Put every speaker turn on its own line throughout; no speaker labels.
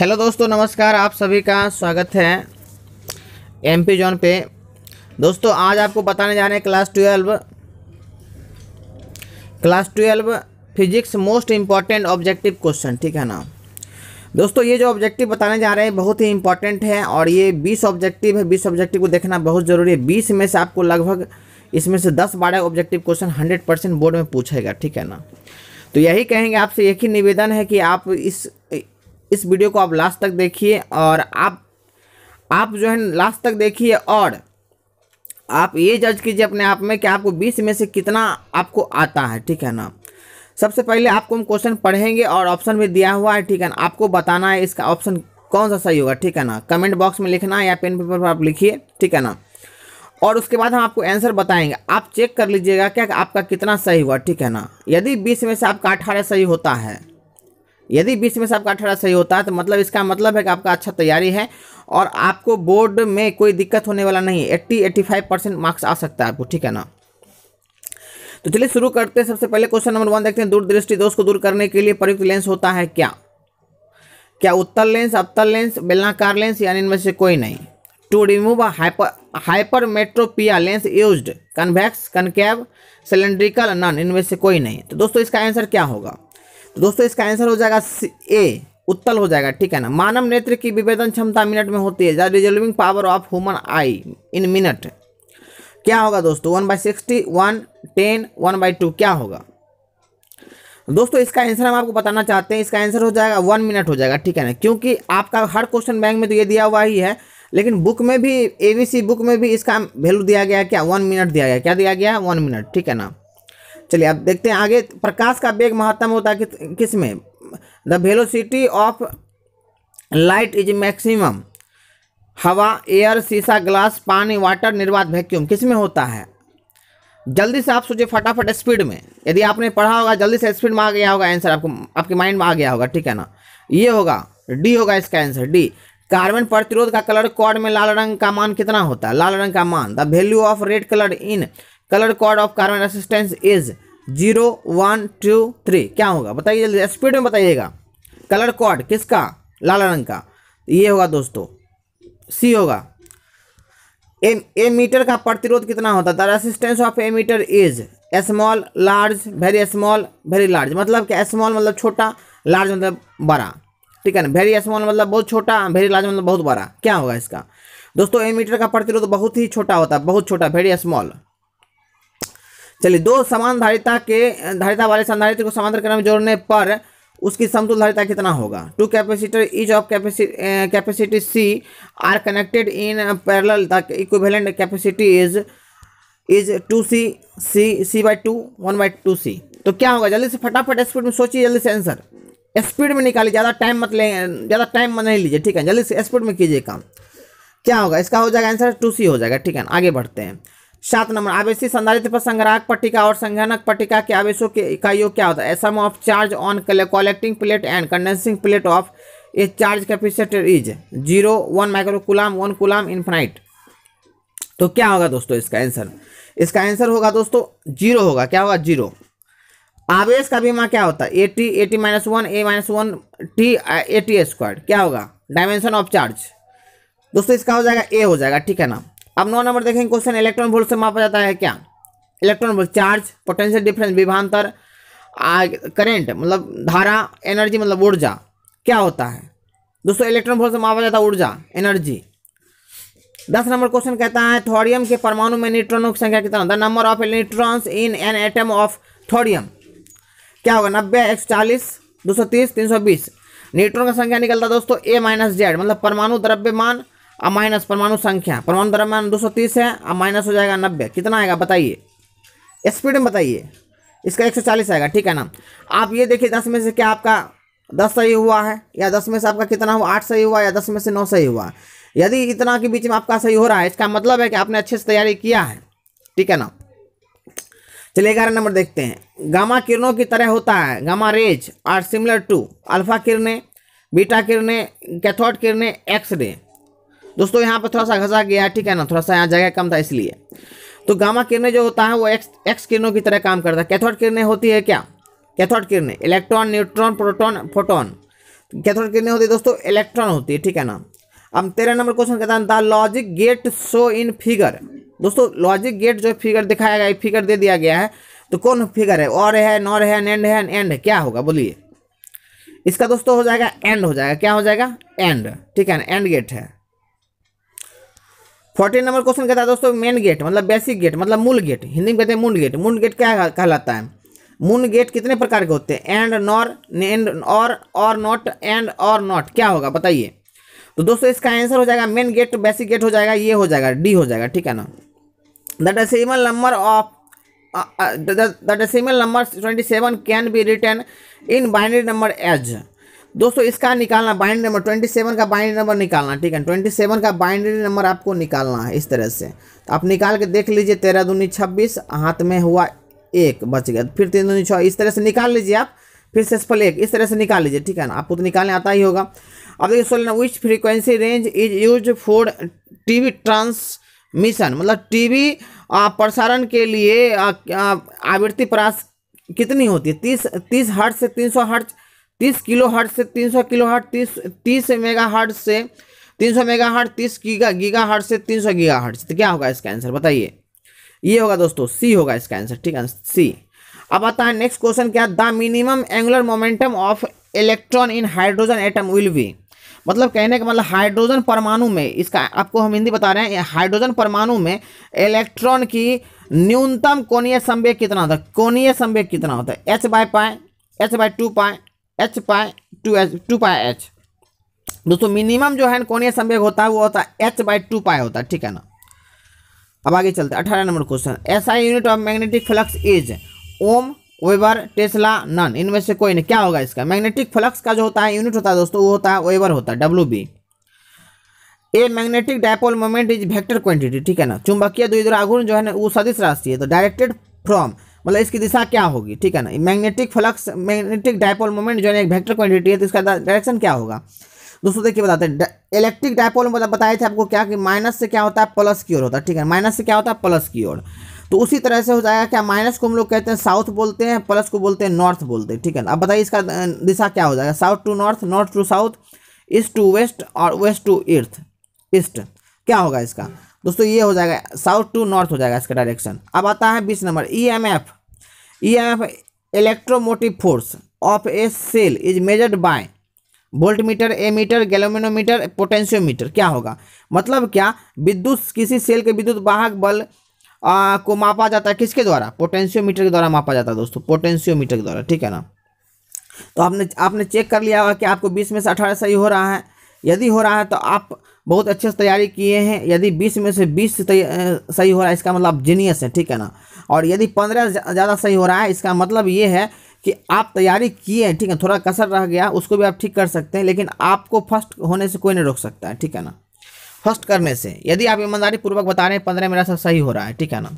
hello दोस्तों नमस्कार आप सभी का स्वागत है एम पी जॉन पे दोस्तों आज आपको बताने जा रहे हैं class twelve class twelve physics most important objective question ठीक है ना दोस्तों ये जो ऑब्जेक्टिव बताने जा रहे हैं बहुत ही इम्पॉर्टेंट है और ये बीस ऑब्जेक्टिव है बीस ऑब्जेक्टिव को देखना बहुत ज़रूरी है बीस में से आपको लगभग इसमें से दस बारह objective question hundred percent board में पूछेगा ठीक है ना तो यही कहेंगे आपसे एक ही निवेदन है कि आप इस इस वीडियो को आप लास्ट तक देखिए और आप आप जो है लास्ट तक देखिए और आप ये जज कीजिए अपने आप में कि आपको बीस में से कितना आपको आता है ठीक है ना सबसे पहले आपको हम क्वेश्चन पढ़ेंगे और ऑप्शन भी दिया हुआ है ठीक है ना आपको बताना है इसका ऑप्शन कौन सा सही होगा ठीक है ना कमेंट बॉक्स में लिखना है या पेन पेपर पर आप लिखिए ठीक है ना और उसके बाद हम आपको आंसर बताएंगे आप चेक कर लीजिएगा क्या आपका कितना सही हुआ ठीक है ना यदि बीस में से आपका अठारह सही होता है यदि बीस में से आपका अठारह सही होता है तो मतलब इसका मतलब है कि आपका अच्छा तैयारी है और आपको बोर्ड में कोई दिक्कत होने वाला नहीं eighty eighty five percent marks आ सकता है आपको ठीक है ना तो चलिए शुरू करते हैं सबसे पहले क्वेश्चन नंबर वन देखते हैं दूरदृष्टि दोष को दूर करने के लिए प्रयुक्त लेंस होता है क्या क्या उत्तर लेंस अवतल लेंस बेलनाकार लेंस यानी इनमें से कोई नहीं to remove hyper hypermetropia lens use convex concave cylindrical none इनमें से कोई नहीं तो दोस्तों इसका आंसर क्या होगा तो दोस्तों इसका आंसर हो जाएगा ए उत्तल हो जाएगा ठीक है ना मानव नेत्र की विभेदन क्षमता मिनट में होती है resolving power of human eye in minute क्या होगा दोस्तों one by sixty one ten one by two क्या होगा दोस्तों इसका आंसर हम आपको बताना चाहते हैं इसका आंसर हो जाएगा वन मिनट हो जाएगा ठीक है ना क्योंकि आपका हर क्वेश्चन बैंक में तो ये दिया हुआ ही है लेकिन बुक में भी एबीसी बुक में भी इसका वैल्यू दिया गया क्या वन मिनट दिया गया क्या दिया गया वन मिनट ठीक है ना चलिए अब देखते हैं आगे प्रकाश का वेग महत्तम होता है कि, किस में the velocity of light is maximum हवा एयर शीशा ग्लास पानी वाटर निर्वात वैक्यूम किस में होता है जल्दी से आप सोचिए फटाफट स्पीड में यदि आपने पढ़ा होगा जल्दी से स्पीड में आ गया होगा आंसर आपको आपके माइंड में आ गया होगा ठीक है ना ये होगा डी होगा इसका आंसर डी कार्बन प्रतिरोध का कलर कॉर्ड में लाल रंग का मान कितना होता है लाल रंग का मान the value of red colour in colour code of carbon resistance is zero one two three क्या होगा बताइए जल्दी स्पीड में बताइएगा कलर कोड किसका लाल रंग का ये होगा दोस्तों सी होगा ए ए मीटर का प्रतिरोध कितना होता है resistance of a metre is small large very small very large मतलब क्या स्मॉल मतलब छोटा लार्ज मतलब बड़ा ठीक है ना वेरी स्मॉल मतलब बहुत छोटा वेरी लार्ज मतलब बहुत बड़ा क्या होगा इसका दोस्तों ए मीटर का प्रतिरोध बहुत ही छोटा होता है बहुत छोटा वेरी स्मॉल चलिए दो समान धारिता के धारिता वाले संधारित्र को समांतर क्रम में जोड़ने पर उसकी समतुल धारिता कितना होगा two capacitor is of capacity C are connected in parallel the equivalent capacity is is two C C C by two one by two C तो क्या होगा जल्दी से फटाफट स्पीड में सोचिए जल्दी से आंसर स्पीड में निकालिए ज़्यादा टाइम मत लें ज़्यादा टाइम मत नहीं लीजिए ठीक है जल्दी से स्पीड में कीजिए काम क्या होगा इसका हो जाएगा आंसर टू सी हो जाएगा ठीक है आगे बढ़ते हैं सात नंबर आवेशी संधारित पर संग्राहक पट्टिका और संघनक पट्टिका के आवेशों के इकाइयों क्या होता है sum of charge on collecting plate and condensing plate of a charge capacitor is zero one microcoulomb one coulomb infinite तो क्या होगा दोस्तों इसका आंसर इसका आंसर होगा दोस्तों जीरो होगा क्या होगा जीरो आवेश का बीमा क्या होता है A T A T minus one A minus one T A T square क्या होगा डायमेंशन ऑफ चार्ज दोस्तों इसका हो जाएगा ए हो जाएगा ठीक है ना अब नौ नंबर देखेंगे क्वेश्चन इलेक्ट्रॉन वोल्ट से मापा जाता है क्या electron volt charge potential difference विभांतर करेंट मतलब धारा एनर्जी मतलब ऊर्जा क्या होता है दोस्तों इलेक्ट्रॉन वोल्ट से मापा जाता है ऊर्जा एनर्जी दस नंबर क्वेश्चन कहता है थोरियम के परमाणु में न्यूट्रॉनों की संख्या कितना the number of electrons in an atom of thorium क्या होगा नब्बे एक सौ चालीस दो सौ तीस तीन सौ बीस न्यूट्रॉन का संख्या निकलता है दोस्तों ए माइनस जेड मतलब परमाणु द्रव्यमान और माइनस परमाणु संख्या परमाणु द्रव्यमान 230 है और माइनस हो जाएगा 90 कितना आएगा बताइए स्पीड में बताइए इसका 140 आएगा ठीक है ना आप ये देखिए दस में से क्या आपका दस सही हुआ है या दस में से आपका कितना हुआ आठ सही हुआ या दस में से नौ सही हुआ यदि इतना के बीच में आपका सही हो रहा है इसका मतलब है कि आपने अच्छे से तैयारी किया है ठीक है ना चलिए ग्यारह नंबर देखते हैं गामा किरणों की तरह होता है gamma rays are similar to alpha किरणें बीटा किरणें कैथोड किरणें रे दोस्तों यहाँ पर थोड़ा सा घसा गया ठीक है ना थोड़ा सा यहाँ जगह कम था इसलिए तो गामा किरणें जो होता है वो एक्स एक्स किरणों की तरह काम करता है कैथोड किरणें होती है क्या कैथोड किरणें electron neutron proton photon cathode किरणें होती है दोस्तों इलेक्ट्रॉन होती है ठीक है ना अब तेरह नंबर क्वेश्चन कहता है the logic gate show in figure दोस्तों लॉजिक गेट जो फिगर दिखाया गया फिगर दे दिया गया है तो कौन फिगर है और है नॉर है एंड है एंड क्या होगा बोलिए इसका दोस्तों हो जाएगा एंड हो जाएगा क्या हो जाएगा एंड ठीक है ना एंड गेट है फोर्टीन नंबर क्वेश्चन कहता है दोस्तों मेन गेट मतलब बेसिक गेट मतलब मूल गेट हिंदी में कहते हैं मून गेट मून गेट क्या कहलाता है मून गेट कितने प्रकार के होते हैं एंड नॉर एंड और और नॉट एंड और नॉट क्या होगा बताइए तो दोस्तों इसका आंसर हो जाएगा मेन गेट बेसिक गेट हो जाएगा ये हो जाएगा डी हो जाएगा ठीक है ना the decimal number of the decimal number twenty seven can be written in binary number as दोस्तों इसका निकालना बाइंड नंबर ट्वेंटी सेवन का बाइंड नंबर निकालना ठीक है ट्वेंटी सेवन का बाइंडरी नंबर आपको निकालना है इस तरह से तो आप निकाल के देख लीजिए तेरह दूनी छब्बीस हाथ में हुआ एक बच गया फिर तीन दूनी छः इस तरह से निकाल लीजिए आप फिर से सफल एक इस तरह से निकाल लीजिए ठीक है ना आपको तो निकालने आता ही होगा अब देखिए सोलना which frequency range is use for V transmission मतलब वी प्रसारण के लिए आवृत्ति प्रास कितनी होती है तीस तीस हर्ट से तीन सौ हर्ट तीस किलो हर्ट से तीन सौ किलो हर्ट तीस तीस मेगा हर्ट से तीन सौ मेगा हर्ट तीस गीगा गीगा हर्ट से तीन सौ गीगा हर्ट तो क्या होगा इसका आंसर बताइए ये होगा दोस्तों सी होगा इसका आंसर ठीक है सी अब आता है नेक्स्ट क्वेश्चन क्या the minimum angular momentum of electron in hydrogen atom will be मतलब कहने का मतलब हाइड्रोजन परमाणु में इसका आपको हम हिंदी बता रहे हैं हाइड्रोजन परमाणु में इलेक्ट्रॉन की न्यूनतम कोणीय संवेग कितना होता है कोणीय संवेग कितना होता है h by pi h by two pi h pi two h two pi h दोस्तों मिनिमम जो है कोणीय संवेग होता है वो होता है एच बाई टू पाए होता है ठीक है ना अब आगे चलते हैं अठारह नंबर क्वेश्चन ऐसा unit of magnetic flux is ohm weber tesla none इनमें से कोई नहीं क्या होगा इसका मैग्नेटिक फ्लक्स का जो होता है यूनिट होता है दोस्तों वो होता है वेबर होता है W B a magnetic dipole moment is vector quantity ठीक है ना चुंबकीय द्विध्रुव आघूर्ण जो है ना वो सदिश राशि है तो डायरेक्टेड फ्रॉम मतलब इसकी दिशा क्या होगी ठीक है ना magnetic flux magnetic dipole moment जो है एक वेक्टर क्वांटिटी है तो इसका डायरेक्शन क्या होगा दोस्तों देखिए बताते हैं इलेक्ट्रिक डायपोल में मतलब बताए थे आपको क्या कि माइनस से क्या होता है प्लस की ओर होता है ठीक है माइनस से क्या होता है प्लस की ओर तो उसी तरह से हो जाएगा क्या माइनस को हम लोग कहते हैं साउथ बोलते हैं प्लस को बोलते हैं नॉर्थ बोलते हैं ठीक है अब बताइए इसका दिशा क्या हो जाएगा south to north north to south east to west और वेस्ट टू ईर्थ ईस्ट क्या होगा इसका दोस्तों ये हो जाएगा साउथ टू नॉर्थ हो जाएगा इसका डायरेक्शन अब आता है बीस number E M F E M F electromotive force of a cell is measured by voltmeter ammeter galvanometer potentiometer क्या होगा मतलब क्या विद्युत किसी सेल के विद्युत वाहक बल आ, को मापा जाता है किसके द्वारा पोटेंशियोमीटर के द्वारा मापा जाता है दोस्तों पोटेंशियोमीटर के द्वारा ठीक है ना तो आपने आपने चेक कर लिया होगा कि आपको बीस में से अठारह सही हो रहा है यदि हो रहा है तो आप बहुत अच्छे से तैयारी किए हैं यदि बीस में से बीस सही हो रहा है इसका मतलब जीनियस है ठीक है ना और यदि पंद्रह ज़्यादा सही हो रहा है इसका मतलब ये है कि आप तैयारी किए हैं ठीक है थोड़ा कसर रह गया उसको भी आप ठीक कर सकते हैं लेकिन आपको फर्स्ट होने से कोई नहीं रोक सकता है ठीक है ना फर्स्ट करने से यदि आप ईमानदारी पूर्वक बता रहे हैं पंद्रह मेरा सब सही हो रहा है ठीक है ना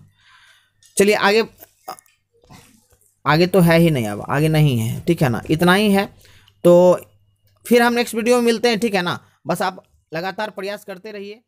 चलिए आगे आगे तो है ही नहीं अब आगे नहीं है ठीक है ना इतना ही है तो फिर हम नेक्स्ट वीडियो में मिलते हैं ठीक है ना बस आप लगातार प्रयास करते रहिए